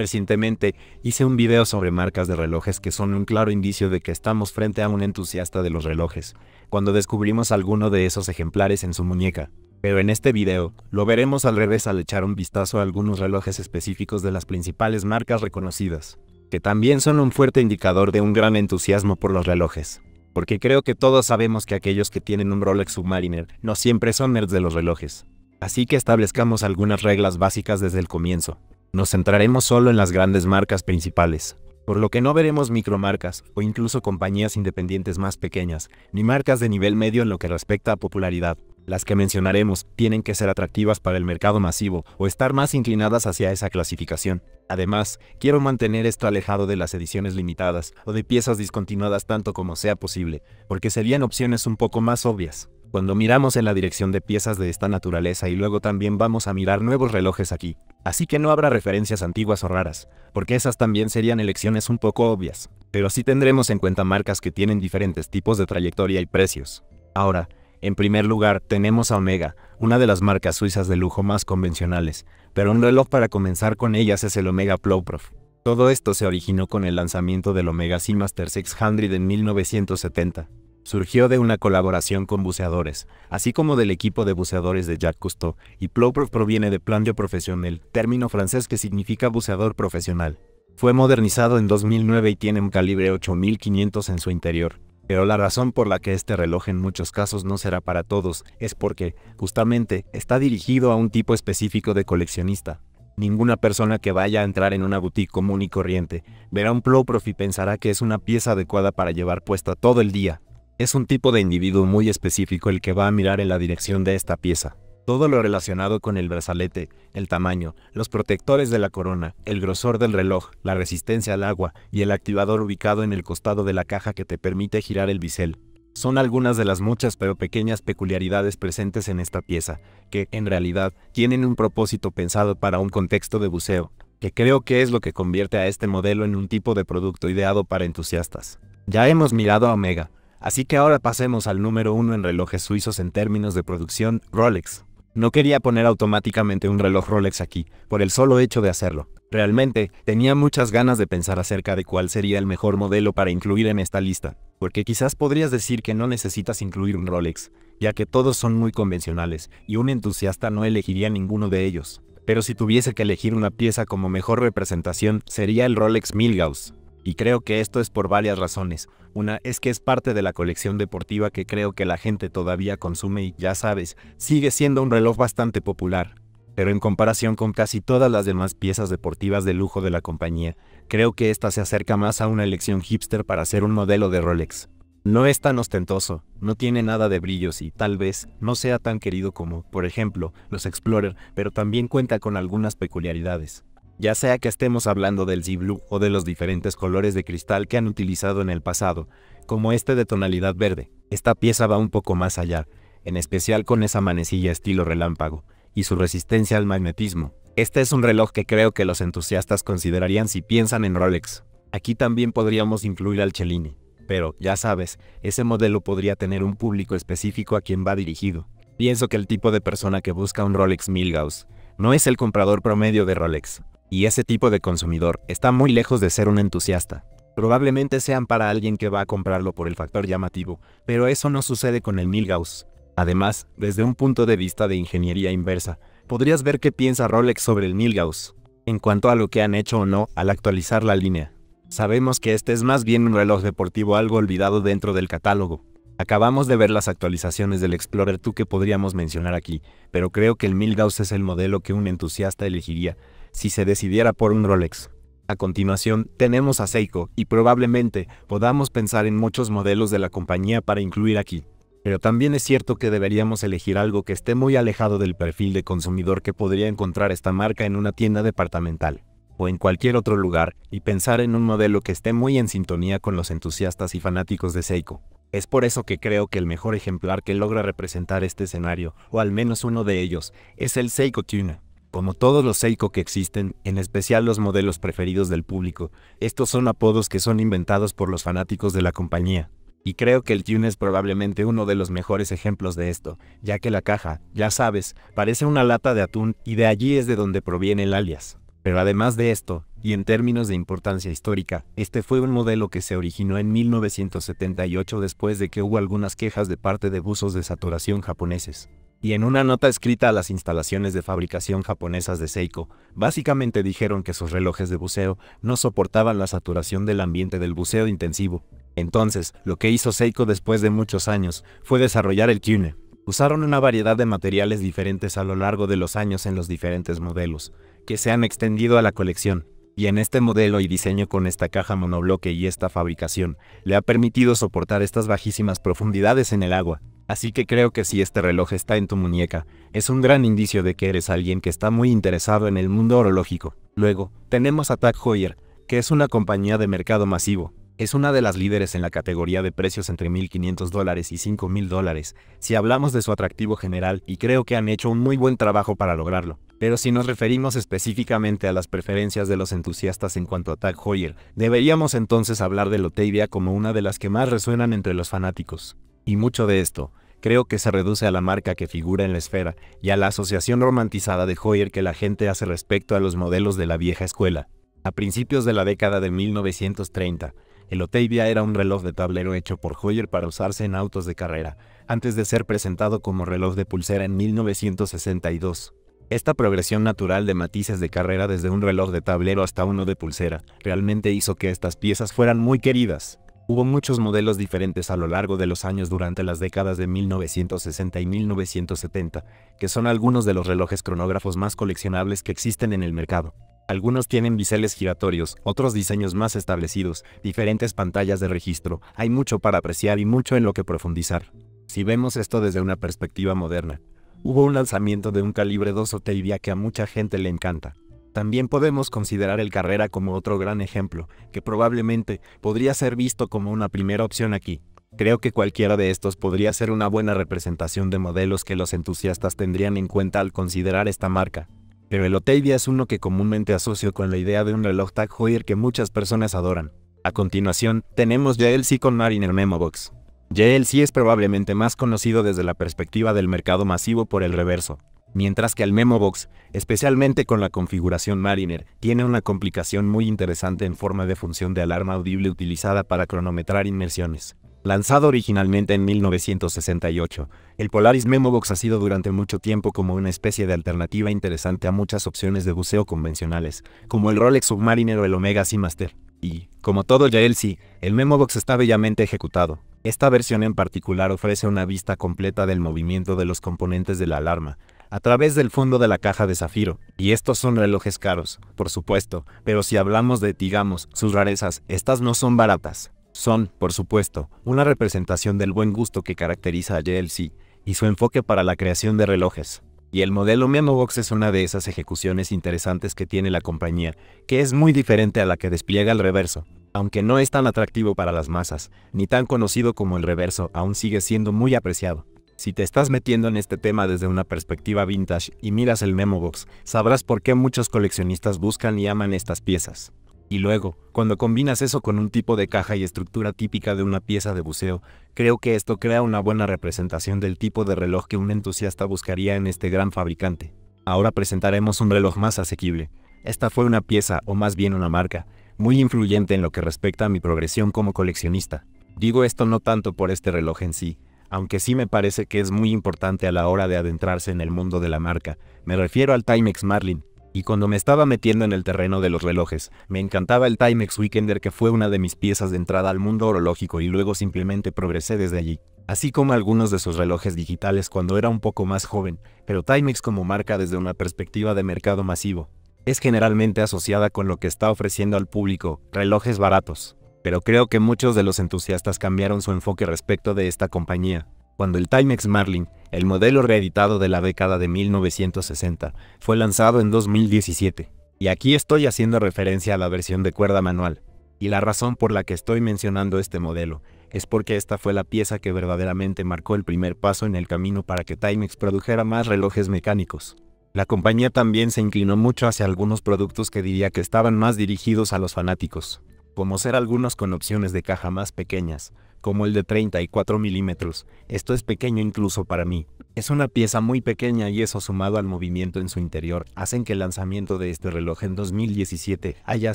Recientemente hice un video sobre marcas de relojes que son un claro indicio de que estamos frente a un entusiasta de los relojes, cuando descubrimos alguno de esos ejemplares en su muñeca. Pero en este video, lo veremos al revés al echar un vistazo a algunos relojes específicos de las principales marcas reconocidas, que también son un fuerte indicador de un gran entusiasmo por los relojes. Porque creo que todos sabemos que aquellos que tienen un Rolex Submariner no siempre son nerds de los relojes. Así que establezcamos algunas reglas básicas desde el comienzo nos centraremos solo en las grandes marcas principales, por lo que no veremos micromarcas o incluso compañías independientes más pequeñas, ni marcas de nivel medio en lo que respecta a popularidad. Las que mencionaremos tienen que ser atractivas para el mercado masivo o estar más inclinadas hacia esa clasificación. Además, quiero mantener esto alejado de las ediciones limitadas o de piezas discontinuadas tanto como sea posible, porque serían opciones un poco más obvias. Cuando miramos en la dirección de piezas de esta naturaleza y luego también vamos a mirar nuevos relojes aquí. Así que no habrá referencias antiguas o raras, porque esas también serían elecciones un poco obvias. Pero sí tendremos en cuenta marcas que tienen diferentes tipos de trayectoria y precios. Ahora, en primer lugar, tenemos a Omega, una de las marcas suizas de lujo más convencionales, pero un reloj para comenzar con ellas es el Omega Plowprof. Todo esto se originó con el lanzamiento del Omega Seamaster 600 en 1970 surgió de una colaboración con buceadores, así como del equipo de buceadores de Jacques Cousteau, y Ploprof proviene de Plan Professionnel, término francés que significa buceador profesional. Fue modernizado en 2009 y tiene un calibre 8500 en su interior. Pero la razón por la que este reloj en muchos casos no será para todos es porque, justamente, está dirigido a un tipo específico de coleccionista. Ninguna persona que vaya a entrar en una boutique común y corriente verá un Ploprof y pensará que es una pieza adecuada para llevar puesta todo el día. Es un tipo de individuo muy específico el que va a mirar en la dirección de esta pieza. Todo lo relacionado con el brazalete, el tamaño, los protectores de la corona, el grosor del reloj, la resistencia al agua y el activador ubicado en el costado de la caja que te permite girar el bisel. Son algunas de las muchas pero pequeñas peculiaridades presentes en esta pieza, que, en realidad, tienen un propósito pensado para un contexto de buceo, que creo que es lo que convierte a este modelo en un tipo de producto ideado para entusiastas. Ya hemos mirado a Omega, Así que ahora pasemos al número uno en relojes suizos en términos de producción, Rolex. No quería poner automáticamente un reloj Rolex aquí, por el solo hecho de hacerlo. Realmente, tenía muchas ganas de pensar acerca de cuál sería el mejor modelo para incluir en esta lista, porque quizás podrías decir que no necesitas incluir un Rolex, ya que todos son muy convencionales, y un entusiasta no elegiría ninguno de ellos. Pero si tuviese que elegir una pieza como mejor representación, sería el Rolex Milgauss. Y creo que esto es por varias razones. Una es que es parte de la colección deportiva que creo que la gente todavía consume y, ya sabes, sigue siendo un reloj bastante popular. Pero en comparación con casi todas las demás piezas deportivas de lujo de la compañía, creo que esta se acerca más a una elección hipster para ser un modelo de Rolex. No es tan ostentoso, no tiene nada de brillos y tal vez no sea tan querido como, por ejemplo, los Explorer, pero también cuenta con algunas peculiaridades ya sea que estemos hablando del Z-Blue o de los diferentes colores de cristal que han utilizado en el pasado, como este de tonalidad verde. Esta pieza va un poco más allá, en especial con esa manecilla estilo relámpago, y su resistencia al magnetismo. Este es un reloj que creo que los entusiastas considerarían si piensan en Rolex. Aquí también podríamos incluir al Cellini, pero, ya sabes, ese modelo podría tener un público específico a quien va dirigido. Pienso que el tipo de persona que busca un Rolex Milgauss no es el comprador promedio de Rolex, y ese tipo de consumidor está muy lejos de ser un entusiasta. Probablemente sean para alguien que va a comprarlo por el factor llamativo, pero eso no sucede con el Milgauss. Además, desde un punto de vista de ingeniería inversa, podrías ver qué piensa Rolex sobre el Milgauss, en cuanto a lo que han hecho o no al actualizar la línea. Sabemos que este es más bien un reloj deportivo algo olvidado dentro del catálogo. Acabamos de ver las actualizaciones del Explorer 2 que podríamos mencionar aquí, pero creo que el Milgauss es el modelo que un entusiasta elegiría, si se decidiera por un Rolex. A continuación, tenemos a Seiko, y probablemente podamos pensar en muchos modelos de la compañía para incluir aquí. Pero también es cierto que deberíamos elegir algo que esté muy alejado del perfil de consumidor que podría encontrar esta marca en una tienda departamental, o en cualquier otro lugar, y pensar en un modelo que esté muy en sintonía con los entusiastas y fanáticos de Seiko. Es por eso que creo que el mejor ejemplar que logra representar este escenario, o al menos uno de ellos, es el Seiko Tuna. Como todos los Seiko que existen, en especial los modelos preferidos del público, estos son apodos que son inventados por los fanáticos de la compañía. Y creo que el Tune es probablemente uno de los mejores ejemplos de esto, ya que la caja, ya sabes, parece una lata de atún y de allí es de donde proviene el alias. Pero además de esto, y en términos de importancia histórica, este fue un modelo que se originó en 1978 después de que hubo algunas quejas de parte de buzos de saturación japoneses y en una nota escrita a las instalaciones de fabricación japonesas de Seiko, básicamente dijeron que sus relojes de buceo no soportaban la saturación del ambiente del buceo intensivo. Entonces, lo que hizo Seiko después de muchos años fue desarrollar el Kune. Usaron una variedad de materiales diferentes a lo largo de los años en los diferentes modelos, que se han extendido a la colección. Y en este modelo y diseño con esta caja monobloque y esta fabricación, le ha permitido soportar estas bajísimas profundidades en el agua. Así que creo que si este reloj está en tu muñeca, es un gran indicio de que eres alguien que está muy interesado en el mundo horológico. Luego, tenemos a Tag Heuer, que es una compañía de mercado masivo. Es una de las líderes en la categoría de precios entre 1.500 dólares y 5.000 dólares, si hablamos de su atractivo general, y creo que han hecho un muy buen trabajo para lograrlo. Pero si nos referimos específicamente a las preferencias de los entusiastas en cuanto a Tag Heuer, deberíamos entonces hablar de Lotavia como una de las que más resuenan entre los fanáticos. Y mucho de esto, creo que se reduce a la marca que figura en la esfera y a la asociación romantizada de Hoyer que la gente hace respecto a los modelos de la vieja escuela. A principios de la década de 1930, el Otavia era un reloj de tablero hecho por Hoyer para usarse en autos de carrera, antes de ser presentado como reloj de pulsera en 1962. Esta progresión natural de matices de carrera desde un reloj de tablero hasta uno de pulsera realmente hizo que estas piezas fueran muy queridas. Hubo muchos modelos diferentes a lo largo de los años durante las décadas de 1960 y 1970, que son algunos de los relojes cronógrafos más coleccionables que existen en el mercado. Algunos tienen biseles giratorios, otros diseños más establecidos, diferentes pantallas de registro, hay mucho para apreciar y mucho en lo que profundizar. Si vemos esto desde una perspectiva moderna, hubo un lanzamiento de un calibre 2 Oteidia que a mucha gente le encanta, también podemos considerar el Carrera como otro gran ejemplo, que probablemente podría ser visto como una primera opción aquí. Creo que cualquiera de estos podría ser una buena representación de modelos que los entusiastas tendrían en cuenta al considerar esta marca. Pero el Otavia es uno que comúnmente asocio con la idea de un reloj Tag Heuer que muchas personas adoran. A continuación, tenemos JLC con Mariner Memobox. JLC es probablemente más conocido desde la perspectiva del mercado masivo por el reverso, mientras que el Memobox, especialmente con la configuración Mariner, tiene una complicación muy interesante en forma de función de alarma audible utilizada para cronometrar inmersiones. Lanzado originalmente en 1968, el Polaris Memobox ha sido durante mucho tiempo como una especie de alternativa interesante a muchas opciones de buceo convencionales, como el Rolex Submariner o el Omega Seamaster. Y, como todo JLC, el Memobox está bellamente ejecutado. Esta versión en particular ofrece una vista completa del movimiento de los componentes de la alarma, a través del fondo de la caja de zafiro. Y estos son relojes caros, por supuesto, pero si hablamos de, digamos, sus rarezas, estas no son baratas. Son, por supuesto, una representación del buen gusto que caracteriza a JLC y su enfoque para la creación de relojes. Y el modelo Box es una de esas ejecuciones interesantes que tiene la compañía, que es muy diferente a la que despliega el reverso. Aunque no es tan atractivo para las masas, ni tan conocido como el reverso, aún sigue siendo muy apreciado. Si te estás metiendo en este tema desde una perspectiva vintage y miras el memo box, sabrás por qué muchos coleccionistas buscan y aman estas piezas. Y luego, cuando combinas eso con un tipo de caja y estructura típica de una pieza de buceo, creo que esto crea una buena representación del tipo de reloj que un entusiasta buscaría en este gran fabricante. Ahora presentaremos un reloj más asequible. Esta fue una pieza, o más bien una marca, muy influyente en lo que respecta a mi progresión como coleccionista. Digo esto no tanto por este reloj en sí, aunque sí me parece que es muy importante a la hora de adentrarse en el mundo de la marca. Me refiero al Timex Marlin. Y cuando me estaba metiendo en el terreno de los relojes, me encantaba el Timex Weekender que fue una de mis piezas de entrada al mundo horológico y luego simplemente progresé desde allí, así como algunos de sus relojes digitales cuando era un poco más joven, pero Timex como marca desde una perspectiva de mercado masivo. Es generalmente asociada con lo que está ofreciendo al público, relojes baratos, pero creo que muchos de los entusiastas cambiaron su enfoque respecto de esta compañía, cuando el Timex Marlin, el modelo reeditado de la década de 1960, fue lanzado en 2017. Y aquí estoy haciendo referencia a la versión de cuerda manual. Y la razón por la que estoy mencionando este modelo es porque esta fue la pieza que verdaderamente marcó el primer paso en el camino para que Timex produjera más relojes mecánicos. La compañía también se inclinó mucho hacia algunos productos que diría que estaban más dirigidos a los fanáticos, como ser algunos con opciones de caja más pequeñas, como el de 34 milímetros, esto es pequeño incluso para mí. Es una pieza muy pequeña y eso sumado al movimiento en su interior hacen que el lanzamiento de este reloj en 2017 haya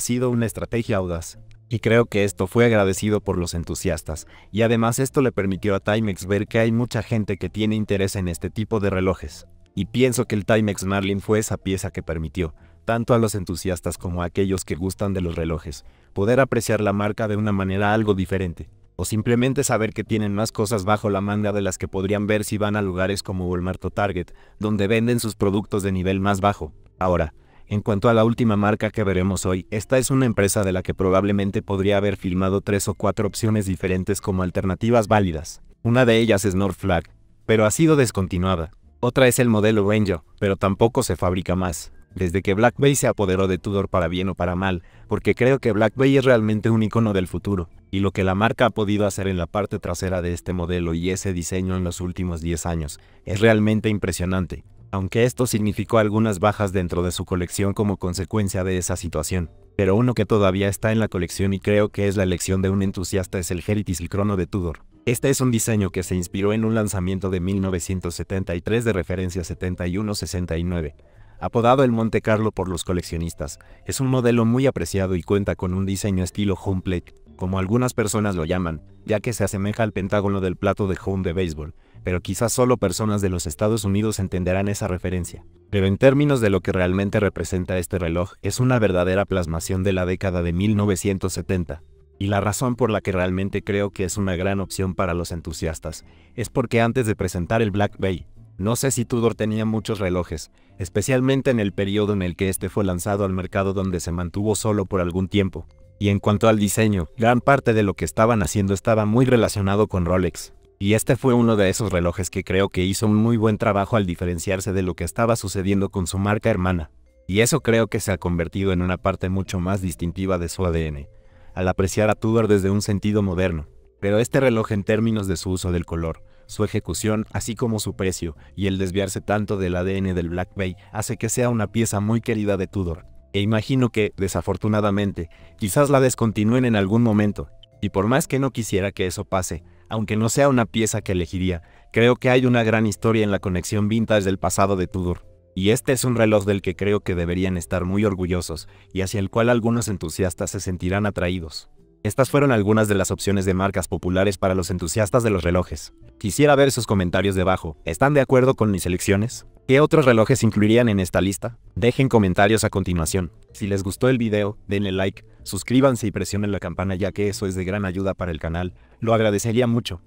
sido una estrategia audaz. Y creo que esto fue agradecido por los entusiastas, y además esto le permitió a Timex ver que hay mucha gente que tiene interés en este tipo de relojes. Y pienso que el Timex Marlin fue esa pieza que permitió, tanto a los entusiastas como a aquellos que gustan de los relojes, poder apreciar la marca de una manera algo diferente, o simplemente saber que tienen más cosas bajo la manga de las que podrían ver si van a lugares como Walmart o Target, donde venden sus productos de nivel más bajo. Ahora, en cuanto a la última marca que veremos hoy, esta es una empresa de la que probablemente podría haber filmado tres o cuatro opciones diferentes como alternativas válidas. Una de ellas es North Flag, pero ha sido descontinuada. Otra es el modelo Ranger, pero tampoco se fabrica más desde que Black Bay se apoderó de Tudor para bien o para mal, porque creo que Black Bay es realmente un icono del futuro, y lo que la marca ha podido hacer en la parte trasera de este modelo y ese diseño en los últimos 10 años, es realmente impresionante, aunque esto significó algunas bajas dentro de su colección como consecuencia de esa situación. Pero uno que todavía está en la colección y creo que es la elección de un entusiasta es el Heritage el Crono de Tudor. Este es un diseño que se inspiró en un lanzamiento de 1973 de referencia 71-69 apodado el Monte Carlo por los coleccionistas. Es un modelo muy apreciado y cuenta con un diseño estilo home plate, como algunas personas lo llaman, ya que se asemeja al pentágono del plato de home de béisbol, pero quizás solo personas de los Estados Unidos entenderán esa referencia. Pero en términos de lo que realmente representa este reloj, es una verdadera plasmación de la década de 1970. Y la razón por la que realmente creo que es una gran opción para los entusiastas, es porque antes de presentar el Black Bay, no sé si Tudor tenía muchos relojes, especialmente en el periodo en el que este fue lanzado al mercado donde se mantuvo solo por algún tiempo. Y en cuanto al diseño, gran parte de lo que estaban haciendo estaba muy relacionado con Rolex. Y este fue uno de esos relojes que creo que hizo un muy buen trabajo al diferenciarse de lo que estaba sucediendo con su marca hermana. Y eso creo que se ha convertido en una parte mucho más distintiva de su ADN, al apreciar a Tudor desde un sentido moderno. Pero este reloj en términos de su uso del color, su ejecución, así como su precio, y el desviarse tanto del ADN del Black Bay, hace que sea una pieza muy querida de Tudor. E imagino que, desafortunadamente, quizás la descontinúen en algún momento. Y por más que no quisiera que eso pase, aunque no sea una pieza que elegiría, creo que hay una gran historia en la conexión vintage del pasado de Tudor. Y este es un reloj del que creo que deberían estar muy orgullosos, y hacia el cual algunos entusiastas se sentirán atraídos. Estas fueron algunas de las opciones de marcas populares para los entusiastas de los relojes. Quisiera ver sus comentarios debajo. ¿Están de acuerdo con mis elecciones? ¿Qué otros relojes incluirían en esta lista? Dejen comentarios a continuación. Si les gustó el video, denle like, suscríbanse y presionen la campana ya que eso es de gran ayuda para el canal. Lo agradecería mucho.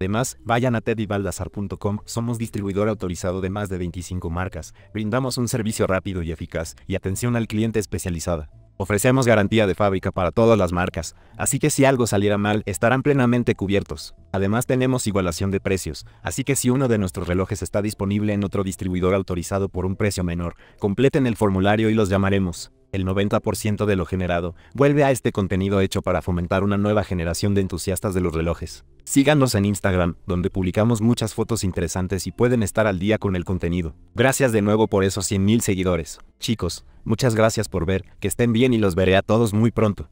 Además, vayan a teddybaldassar.com, somos distribuidor autorizado de más de 25 marcas, brindamos un servicio rápido y eficaz y atención al cliente especializada. Ofrecemos garantía de fábrica para todas las marcas, así que si algo saliera mal estarán plenamente cubiertos. Además tenemos igualación de precios, así que si uno de nuestros relojes está disponible en otro distribuidor autorizado por un precio menor, completen el formulario y los llamaremos el 90% de lo generado vuelve a este contenido hecho para fomentar una nueva generación de entusiastas de los relojes. Síganos en Instagram, donde publicamos muchas fotos interesantes y pueden estar al día con el contenido. Gracias de nuevo por esos 100.000 seguidores. Chicos, muchas gracias por ver, que estén bien y los veré a todos muy pronto.